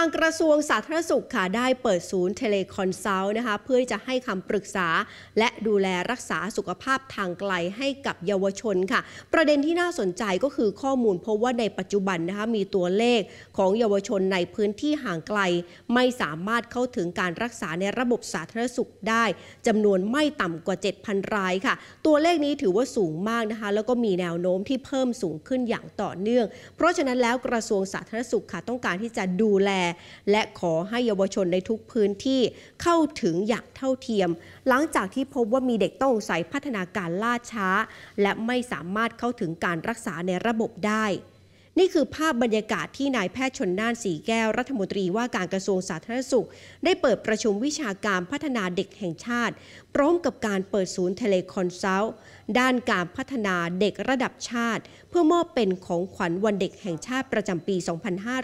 างกระทรวงสาธารณสุขค่ะได้เปิดศูนย์เทเลคอนซัลท์นะคะเพื่อจะให้คำปรึกษาและดูแลรักษาสุขภาพทางไกลให้กับเยาวชนค่ะ ประเด็นที่น่าสนใจก็คือข้อมูล พบว่าในปัจจุบันนะคะมีตัวเลขของเยาวชนในพื้นที่ห่างไกล ไม่สามารถเข้าถึงการรักษาในระบบสาธารณสุขได้จำนวนไม่ต่ำกว่า 7,000 รายค่ะ ตัวเลขนี้ถือว่าสูงมากนะคะแล้วก็มีแนวโน้มที่เพิ่มสูงขึ้นอย่างต่อเนื่อง เพราะฉะนั้นแล้วกระทรวงสาธารณสุขค่ะ ต้องการที่จะดูแลและขอให้เยาวชนในทุกพื้นที่เข้าถึงอย่างเท่าเทียม หลังจากที่พบว่ามีเด็กต้องใส่พัฒนาการล่าช้า และไม่สามารถเข้าถึงการรักษาในระบบได้ นี่คือภาพบรรยากาศที่นายแพทย์ชนน่านสีแก้วรัฐมนตรีว่าการกระทรวงสาธารณสุข ได้เปิดประชุมวิชาการพัฒนาเด็กแห่งชาติ พร้อมกับการเปิดศูนย์เทเลคอนซัลท์ด้านการพัฒนาเด็กระดับชาติ เพื่อมอบเป็นของขวัญวันเด็กแห่งชาติประจำปี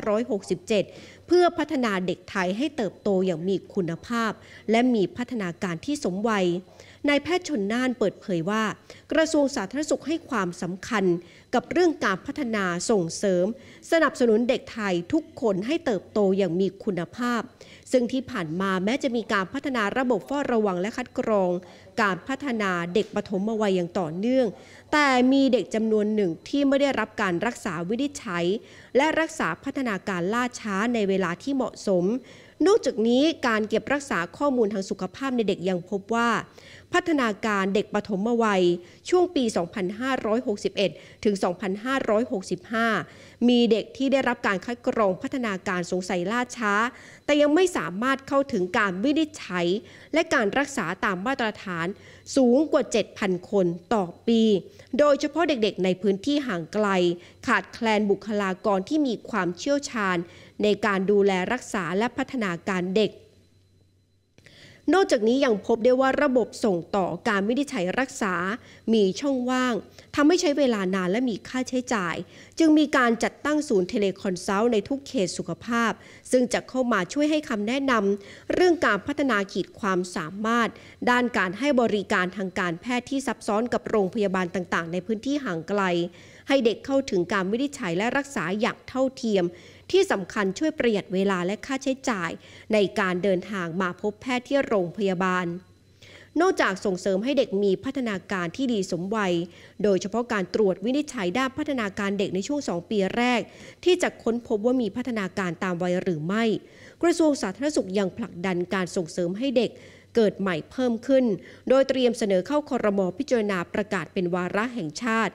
2567เพื่อพัฒนาเด็กไทยให้เติบโตอย่างมีคุณภาพ และมีพัฒนาการที่สมวัย นายแพทย์ชนน่านเปิดเผยว่า กระทรวงสาธารณสุขให้ความสำคัญ กับเรื่องการพัฒนาส่งเสริม สนับสนุนเด็กไทยทุกคนให้เติบโตอย่างมีคุณภาพ ซึ่งที่ผ่านมาแม้จะมีการพัฒนาระบบเฝ้าระวังและคัดกรอง การพัฒนาเด็กปฐมวัยอย่างต่อเนื่อง แต่มีเด็กจำนวนหนึ่งที่ไม่ได้รับการรักษาวินิจฉัยและรักษาพัฒนาการล่าช้าในเวลาที่เหมาะสม นอกจากนี้การเก็บรักษาข้อมูลทางสุขภาพในเด็กยังพบว่า พัฒนาการเด็กปฐมวัย ช่วงปี 2561 ถึง 2565มีเด็กที่ได้รับการคัดกรองพัฒนาการสงสัยล่าช้า แต่ยังไม่สามารถเข้าถึงการวินิจฉัย และการรักษาตามมาตรฐานสูงกว่า 7,000 คนต่อปี โดยเฉพาะเด็กๆ ในพื้นที่ห่างไกล ขาดแคลนบุคลากรที่มีความเชี่ยวชาญ ในการดูแลรักษาและพัฒนาการเด็กนอกจากนี้ยังพบได้ว่าระบบส่งต่อการวินิจฉัยรักษา มีช่องว่าง ทำให้ใช้เวลานานและมีค่าใช้จ่าย จึงมีการจัดตั้งศูนย์เทเลคอนซัลท์ในทุกเขตสุขภาพ ซึ่งจะเข้ามาช่วยให้คำแนะนำเรื่องการพัฒนาขีดความสามารถด้านการให้บริการทางการแพทย์ที่ซับซ้อนกับโรงพยาบาลต่างๆ ในพื้นที่ห่างไกล ให้เด็กเข้าถึงการวินิจฉัยและรักษาอย่างเท่าเทียมที่สำคัญช่วยประหยัดเวลาและค่าใช้จ่ายในการเดินทางมาพบแพทย์ที่โรงพยาบาล นอกจากส่งเสริมให้เด็กมีพัฒนาการที่ดีสมวัย โดยเฉพาะการตรวจวินิจฉัยด้านพัฒนาการเด็กในช่วง2ปีแรก ที่จะค้นพบว่ามีพัฒนาการตามวัยหรือไม่กระทรวงสาธารณสุขยังผลักดันการส่งเสริมให้เด็กเกิดใหม่เพิ่มขึ้น โดยเตรียมเสนอเข้าคอรมอพิจารณาประกาศเป็นวาระแห่งชาติ